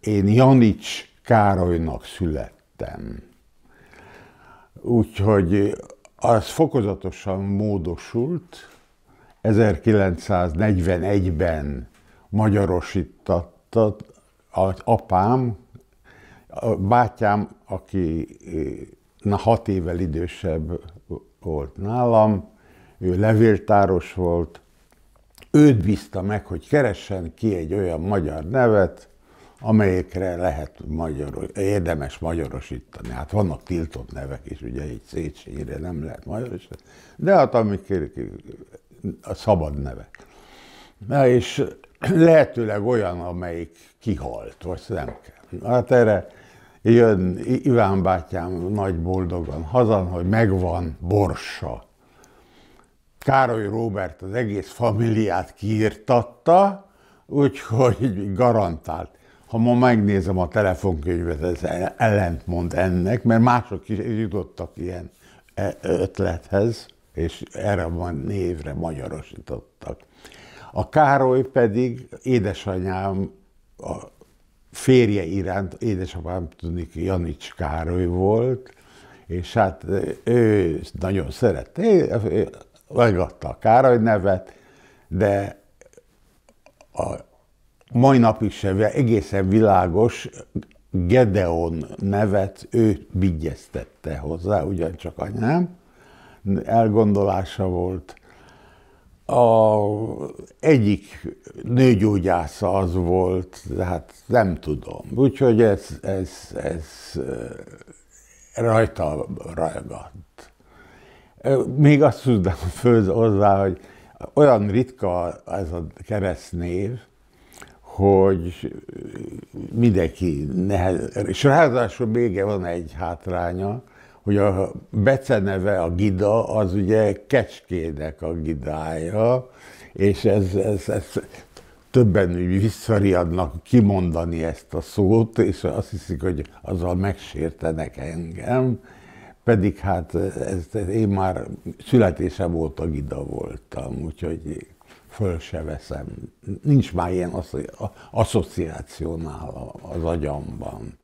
Én Janics Károlynak születtem. Úgyhogy az fokozatosan módosult. 1941-ben magyarosítatta az apám, a bátyám, aki na, hat évvel idősebb volt nálam, ő levéltáros volt, őt bízta meg, hogy keressen ki egy olyan magyar nevet, amelyekre lehet magyaros, érdemes magyarosítani. Hát vannak tiltott nevek is, ugye egy Széchenyire nem lehet magyarosítani, de hát amik a szabad nevek. Na és lehetőleg olyan, amelyik kihalt, vagy nem kell. Hát erre jön Iván bátyám nagy boldogan hazan, hogy megvan borsa. Károly Róbert az egész familiát kiirtatta, úgyhogy garantált ha ma megnézem a telefonkönyvet, ez ellentmond ennek, mert mások is jutottak ilyen e, ötlethez, és erre a névre magyarosítottak. A Károly pedig édesanyám, a férje iránt, édesapám tudni, Janics Károly volt, és hát ő nagyon szerette, megadta a Károly nevet, de a mai napig sem egészen világos Gedeon nevet ő vigyeztette hozzá, ugyancsak anyám, elgondolása volt. A egyik nőgyógyásza az volt, hát nem tudom. Úgyhogy ez, ez, ez rajta ragadt. Még azt tudom föl hozzá, hogy olyan ritka ez a keresztnév, hogy mindenki nehez, és ráadásul még van egy hátránya, hogy a beceneve a gida, az ugye kecskének a gidája, és ez, ez, ez többen visszariadnak kimondani ezt a szót, és azt hiszik, hogy azzal megsértenek engem, pedig hát ez, ez én már születésem a gida voltam, úgyhogy föl se veszem. Nincs már ilyen asszociáció nála az agyamban.